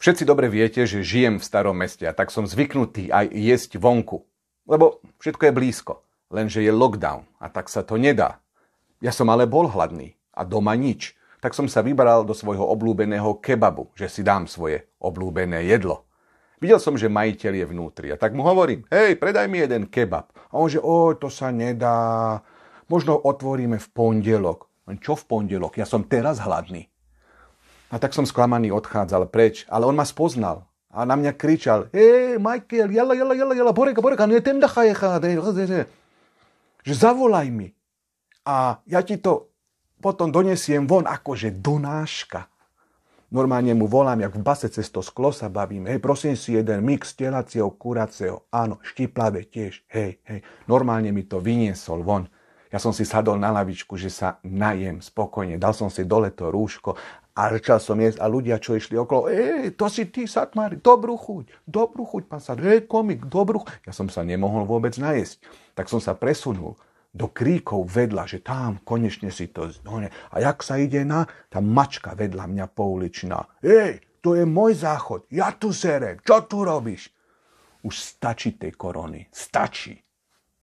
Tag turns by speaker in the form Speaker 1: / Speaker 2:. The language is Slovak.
Speaker 1: Všetci dobre viete, že žijem v starom meste a tak som zvyknutý aj jesť vonku. Lebo všetko je blízko, lenže je lockdown a tak sa to nedá. Ja som ale bol hladný a doma nič, tak som sa vybral do svojho oblúbeného kebabu, že si dám svoje oblúbené jedlo. Videl som, že majiteľ je vnútri a tak mu hovorím, hej, predaj mi jeden kebab. A on že, o, to sa nedá, možno otvoríme v pondelok. Čo v pondelok? Ja som teraz hladný. A tak som sklamaný odchádzal preč, ale on ma spoznal. A na mňa kričal, hej, Michael, jala, jala, jala, jala, boreka, boreka, no je ten dacha Že zavolaj mi. A ja ti to potom donesiem von, akože donáška. Normálne mu volám, jak v base cez to sklo sa bavím. Hej, prosím si jeden mix telacieho, kuracieho. Áno, štiplavé tiež. Hej, hej. Normálne mi to vyniesol von. Ja som si sadol na lavičku, že sa najem spokojne. Dal som si dole to rúško a začal som jesť a ľudia, čo išli okolo, e, to si ty, Satmári, dobrú chuť, dobrú chuť, pán Satmári, e, komik, dobrú chuť. Ja som sa nemohol vôbec najesť. Tak som sa presunul do kríkov vedľa, že tam konečne si to zdone. A jak sa ide na, tá mačka vedľa mňa pouličná. Ej, to je môj záchod, ja tu serem, čo tu robíš? Už stačí tej korony, stačí.